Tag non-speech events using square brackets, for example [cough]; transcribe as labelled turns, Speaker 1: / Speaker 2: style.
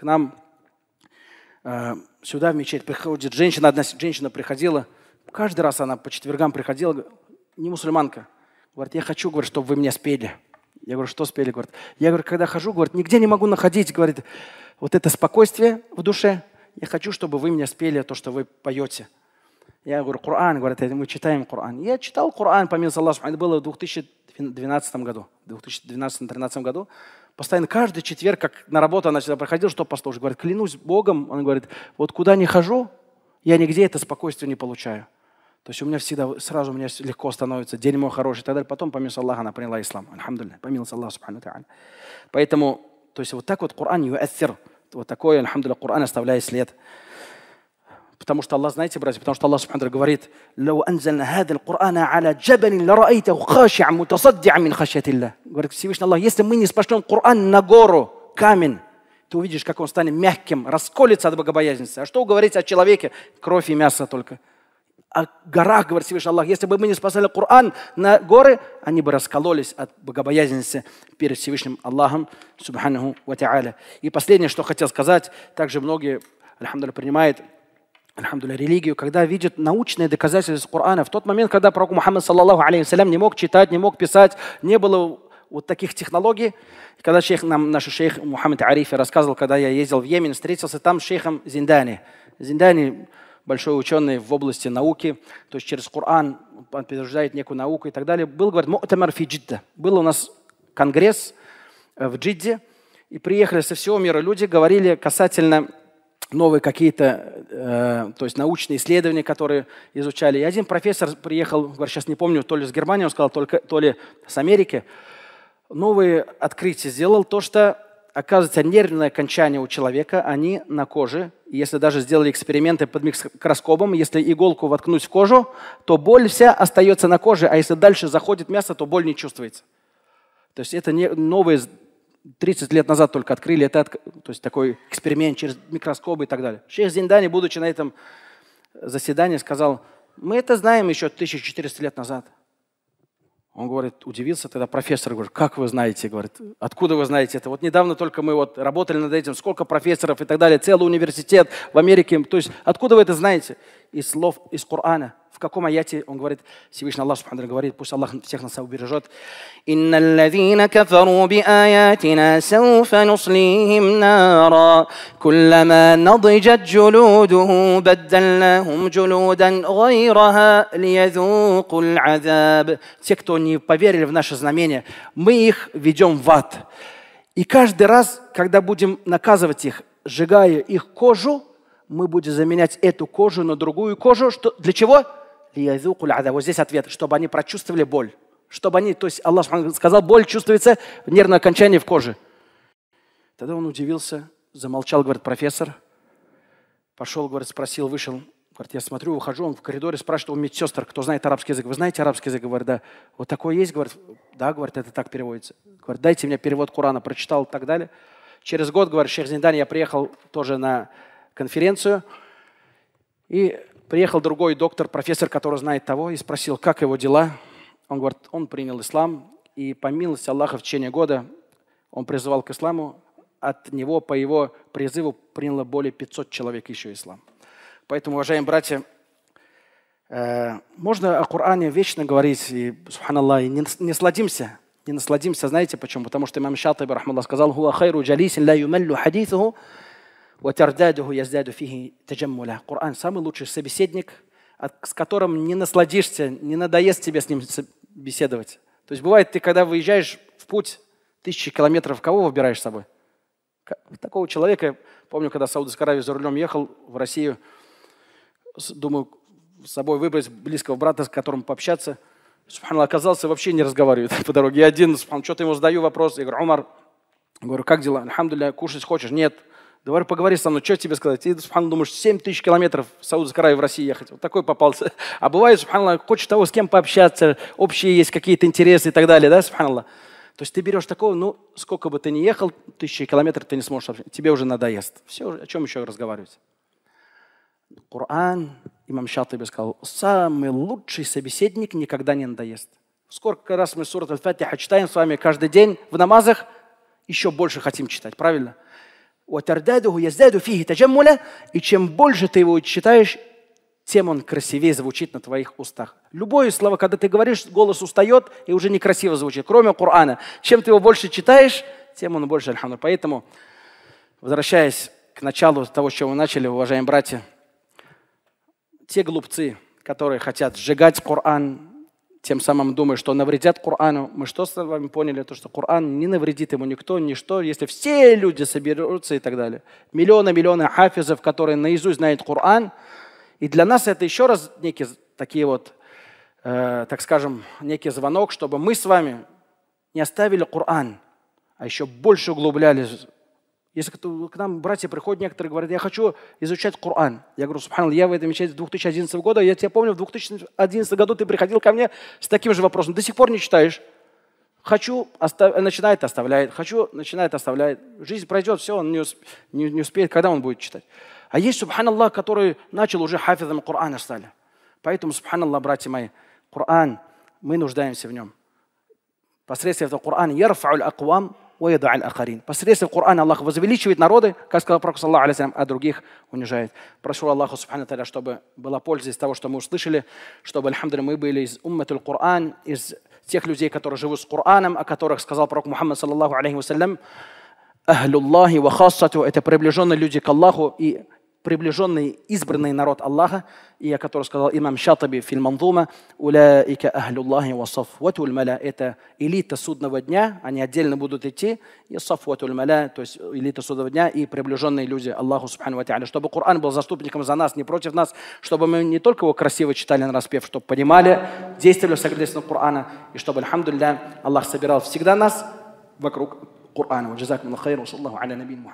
Speaker 1: к нам э, сюда в мечеть приходит женщина, одна женщина приходила, каждый раз она по четвергам приходила, не мусульманка, говорит, я хочу, говорит, чтобы вы меня спели. Я говорю, что спели? Говорит, я говорю, когда хожу, говорит, нигде не могу находить, говорит, вот это спокойствие в душе, я хочу, чтобы вы меня спели то, что вы поете. Я говорю, Коран, говорит, мы читаем Коран. Я читал Коран, помимо Аллаха, это было в 2000 2012 году, в 2012-2013 году, постоянно каждый четверг, как на работу она всегда проходила, что пастор говорит, клянусь Богом, она говорит, вот куда не хожу, я нигде это спокойствие не получаю. То есть у меня всегда, сразу у меня легко становится, день мой хороший и так далее. Потом, помимо Аллаха, она приняла ислам. Альхамдулля, помимо Аллаха, субхану Поэтому, то есть вот так вот Коран юассир, вот такое, альхамдулля, Коран оставляет след. Потому что Аллах, знаете, братья, потому что Аллах Субхану говорит, «Лау анзальна хадал Кур'ана аля джабанин лараитаху хаши'ам мутасадди'ам мин хашиатилля». Говорит Всевышний Аллах, если мы не спошлем Коран на гору, камень, ты увидишь, как он станет мягким, расколется от богобоязненности. А что говорить о человеке? Кровь и мясо только. О горах, говорит Всевышний Аллах, если бы мы не спасали Коран на горы, они бы раскололись от богобоязненности перед Всевышним Аллахом, субханаху ва И последнее, что хотел сказать, также многие, алхамдулillah, принимают Альхамдуля, религию, когда видят научные доказательства из Корана, в тот момент, когда пророк Мухаммад, саллаллаху алейхи не мог читать, не мог писать, не было вот таких технологий. И когда шейх нам, наш шейх Мухаммад Арифи рассказывал, когда я ездил в Йемен, встретился там с шейхом Зиндани. Зиндани большой ученый в области науки, то есть через Коран он подтверждает некую науку и так далее. Был, говорит, Му'тамар фи джидда. Был у нас конгресс э, в Джидде, и приехали со всего мира люди, говорили касательно новые какие-то, э, то есть научные исследования, которые изучали. И один профессор приехал, сейчас не помню, то ли с Германии, он сказал, только, то ли с Америки, новые открытия сделал, то, что, оказывается, нервные окончания у человека, они на коже. И если даже сделали эксперименты под микроскопом, если иголку воткнуть в кожу, то боль вся остается на коже, а если дальше заходит мясо, то боль не чувствуется. То есть это не новые 30 лет назад только открыли, это, то есть такой эксперимент через микроскопы и так далее. Шейх Зиндани, будучи на этом заседании, сказал, мы это знаем еще 1400 лет назад. Он говорит, удивился тогда профессор, говорит, как вы знаете, говорит, откуда вы знаете это? Вот недавно только мы вот работали над этим, сколько профессоров и так далее, целый университет в Америке, то есть откуда вы это знаете? Из слов, из Корана – каком аяте он говорит, Всевышний Аллах Субхану говорит, пусть Аллах всех нас убережет. «Инна الذين كفروا بآياتنا سوف نصليهم نارا كلما نضجت جلوده بدلناهم جلودا غيرها ليذوقوا Те, кто не поверили в наши знамения, мы их ведем в ад. И каждый раз, когда будем наказывать их, сжигая их кожу, мы будем заменять эту кожу на другую кожу. Что, для чего? здесь ответ, чтобы они прочувствовали боль. Чтобы они, то есть Аллах сказал, боль чувствуется в нервное окончание в коже. Тогда он удивился, замолчал, говорит, профессор. Пошел, говорит, спросил, вышел. Говорит, я смотрю, выхожу, он в коридоре спрашивает у медсестер, кто знает арабский язык. Вы знаете арабский язык? Говорит, да. Вот такое есть? Говорит, да, говорит, это так переводится. Говорит, дайте мне перевод Корана, прочитал и так далее. Через год, говорит, Шерзиндань, я приехал тоже на конференцию. И Приехал другой доктор, профессор, который знает того, и спросил, как его дела. Он говорит, он принял ислам, и по милости Аллаха в течение года он призывал к исламу. От него, по его призыву, приняло более 500 человек еще ислам. Поэтому, уважаемые братья, э, можно о Коране вечно говорить, и, субханаллах, и не, не сладимся, не насладимся. Знаете почему? Потому что имам Шатайб, рахмаллах, сказал, «Хуа хайру джалисин ла юмаллю хадисуху وَتَرْدَادُهُ يَزْدَادُ فِيهِ تَجَمُّلًا. Коран – самый лучший собеседник, с которым не насладишься, не надоест тебе с ним беседовать. То есть бывает, ты когда выезжаешь в путь тысячи километров, кого выбираешь с собой? Такого человека, помню, когда Саудовская Аравия за рулем ехал в Россию, думаю, с собой выбрать близкого брата, с которым пообщаться. Субханаллах оказался, вообще не разговаривает [laughs] по дороге. Я один, что-то ему задаю вопрос. Я говорю, Умар, говорю, как дела? Альхамдуля, кушать хочешь? Нет. Говорю, поговори со мной, что тебе сказать? И, субхану, думаешь, 7 тысяч километров в Саудовской Аравии в России ехать. Вот такой попался. А бывает, субханаллах, хочешь того, с кем пообщаться, общие есть какие-то интересы и так далее, да, субханаллах. То есть ты берешь такого, ну, сколько бы ты ни ехал, тысячи километров ты не сможешь общаться. Тебе уже надоест. Все, о чем еще разговаривать? Коран, имам тебе сказал, самый лучший собеседник никогда не надоест. Сколько раз мы сурат аль читаем с вами каждый день в намазах, еще больше хотим читать, правильно? وترداده يزداد فيه تجملا, и чем больше ты его читаешь, тем он красивее звучит на твоих устах. Любое слово, когда ты говоришь, голос устает и уже некрасиво звучит, кроме Корана. Чем ты его больше читаешь, тем он больше, альхамду. Поэтому, возвращаясь к началу того, с чего мы начали, уважаемые братья, те глупцы, которые хотят сжигать Коран, тем самым думая, что навредят Корану. Мы что с вами поняли? То, что Коран не навредит ему никто, ничто, если все люди соберутся и так далее. Миллионы, миллионы хафизов, которые наизусть знают Коран. И для нас это еще раз некие такие вот, э, так скажем, некий звонок, чтобы мы с вами не оставили Коран, а еще больше углублялись если к нам братья приходят, некоторые говорят, я хочу изучать Коран. Я говорю, субханаллах, я в этой мечети с 2011 года, я тебя помню, в 2011 году ты приходил ко мне с таким же вопросом. До сих пор не читаешь. Хочу, остав... начинает, оставляет. Хочу, начинает, оставляет. Жизнь пройдет, все, он не, усп... не, не успеет, когда он будет читать. А есть, субханаллах, который начал уже хафизом Корана стали. Поэтому, субханаллах, братья мои, Коран, мы нуждаемся в нем. Посредством этого Корана, ярфауль аквам, уайда аль ахарин. Посредством Корана Аллах возвеличивает народы, как сказал Пророк, саллаху алейсалям, а других унижает. Прошу Аллаха субхану таля, чтобы была польза из того, что мы услышали, чтобы, альхамдулилля, мы были из умматуль Коран, из тех людей, которые живут с Кораном, о которых сказал Пророк Мухаммад, саллаху алейхи вассалям, Ахлюллахи это приближенные люди к Аллаху, и приближенный, избранный народ Аллаха, и о котором сказал имам Шатаби фильмандума, «Уляика ахлюллахи ва сафватуль маля» – это элита судного дня, они отдельно будут идти, и сафватуль маля, то есть элита судного дня и приближенные люди Аллаху Субхану Ва Та'аля, чтобы Коран был заступником за нас, не против нас, чтобы мы не только его красиво читали на распев, чтобы понимали, действовали в согласно Корана, и чтобы, альхамдулля, Аллах собирал всегда нас вокруг Корана. وجزاكم الله خير وصلى الله